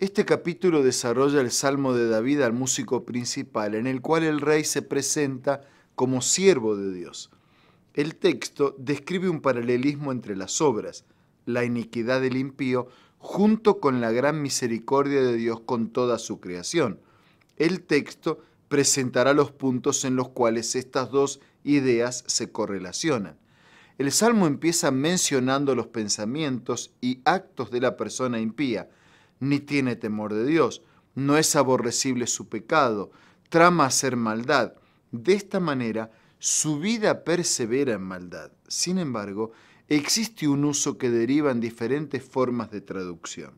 Este capítulo desarrolla el Salmo de David al músico principal, en el cual el rey se presenta como siervo de Dios. El texto describe un paralelismo entre las obras, la iniquidad del impío, junto con la gran misericordia de Dios con toda su creación. El texto presentará los puntos en los cuales estas dos ideas se correlacionan. El Salmo empieza mencionando los pensamientos y actos de la persona impía, ni tiene temor de Dios, no es aborrecible su pecado, trama hacer maldad. De esta manera, su vida persevera en maldad. Sin embargo, existe un uso que deriva en diferentes formas de traducción.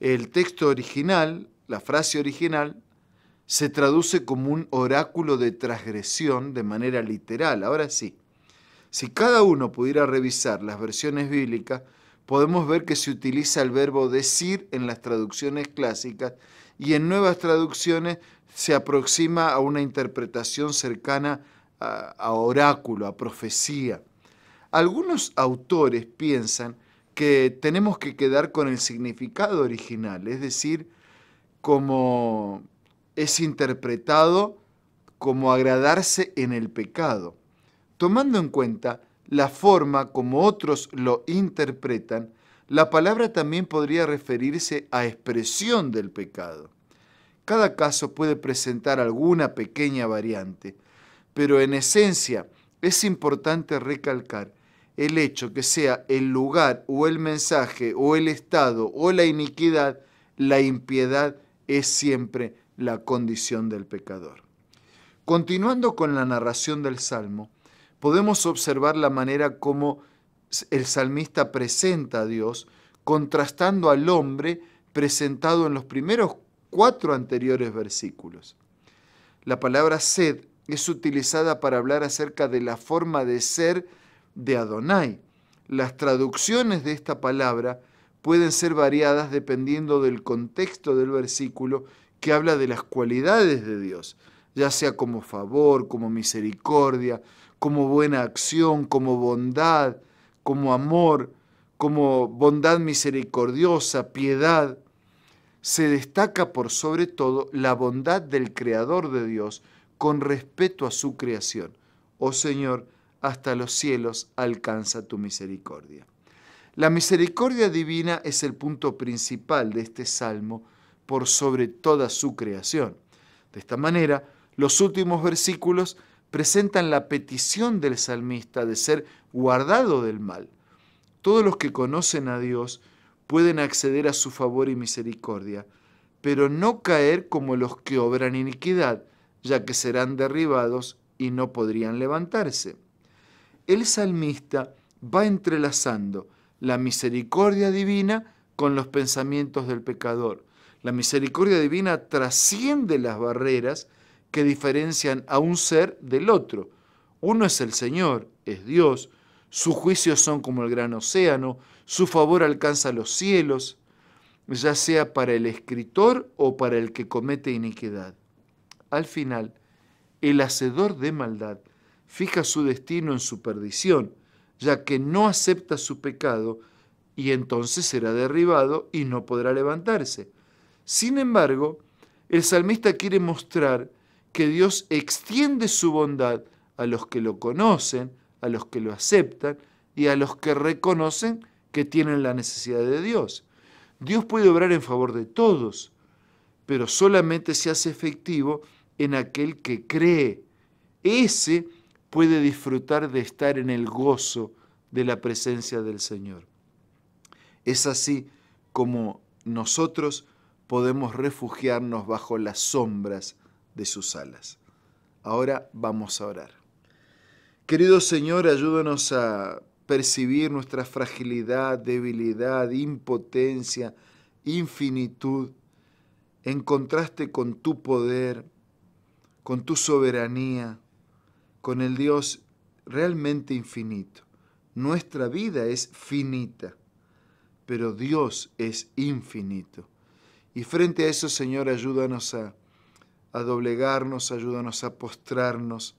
El texto original, la frase original, se traduce como un oráculo de transgresión de manera literal. Ahora sí, si cada uno pudiera revisar las versiones bíblicas, podemos ver que se utiliza el verbo decir en las traducciones clásicas y en nuevas traducciones se aproxima a una interpretación cercana a, oráculo, a profecía. Algunos autores piensan que tenemos que quedar con el significado original, es decir, como es interpretado como agradarse en el pecado, tomando en cuenta la forma como otros lo interpretan, la palabra también podría referirse a expresión del pecado. Cada caso puede presentar alguna pequeña variante, pero en esencia es importante recalcar el hecho que sea el lugar o el mensaje o el estado o la iniquidad, la impiedad es siempre la condición del pecador. Continuando con la narración del Salmo, podemos observar la manera como el salmista presenta a Dios, contrastando al hombre presentado en los primeros cuatro anteriores versículos. La palabra sed es utilizada para hablar acerca de la forma de ser de Adonai. Las traducciones de esta palabra pueden ser variadas dependiendo del contexto del versículo que habla de las cualidades de Dios, ya sea como favor, como misericordia, como buena acción, como bondad, como amor, como bondad misericordiosa, piedad, se destaca por sobre todo la bondad del Creador de Dios con respecto a su creación. Oh Señor, hasta los cielos alcanza tu misericordia. La misericordia divina es el punto principal de este salmo por sobre toda su creación. De esta manera, los últimos versículos presentan la petición del salmista de ser guardado del mal. Todos los que conocen a Dios pueden acceder a su favor y misericordia, pero no caer como los que obran iniquidad, ya que serán derribados y no podrían levantarse. El salmista va entrelazando la misericordia divina con los pensamientos del pecador. La misericordia divina trasciende las barreras que diferencian a un ser del otro. Uno es el Señor, es Dios, sus juicios son como el gran océano, su favor alcanza los cielos, ya sea para el escritor o para el que comete iniquidad. Al final, el hacedor de maldad fija su destino en su perdición, ya que no acepta su pecado y entonces será derribado y no podrá levantarse. Sin embargo, el salmista quiere mostrar que Dios extiende su bondad a los que lo conocen, a los que lo aceptan y a los que reconocen que tienen la necesidad de Dios. Dios puede obrar en favor de todos, pero solamente se hace efectivo en aquel que cree. Ese puede disfrutar de estar en el gozo de la presencia del Señor. Es así como nosotros podemos refugiarnos bajo las sombras de sus alas. Ahora vamos a orar. Querido Señor, ayúdanos a percibir nuestra fragilidad, debilidad, impotencia, infinitud, en contraste con tu poder, con tu soberanía, con el Dios realmente infinito. Nuestra vida es finita, pero Dios es infinito. Y frente a eso, Señor, ayúdanos a a doblegarnos, ayúdanos a postrarnos,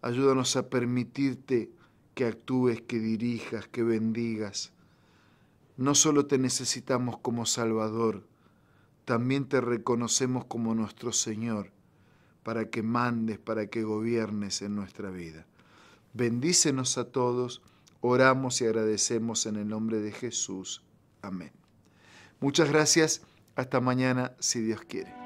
ayúdanos a permitirte que actúes, que dirijas, que bendigas. No solo te necesitamos como Salvador, también te reconocemos como nuestro Señor, para que mandes, para que gobiernes en nuestra vida. Bendícenos a todos, oramos y agradecemos en el nombre de Jesús. Amén. Muchas gracias, hasta mañana si Dios quiere.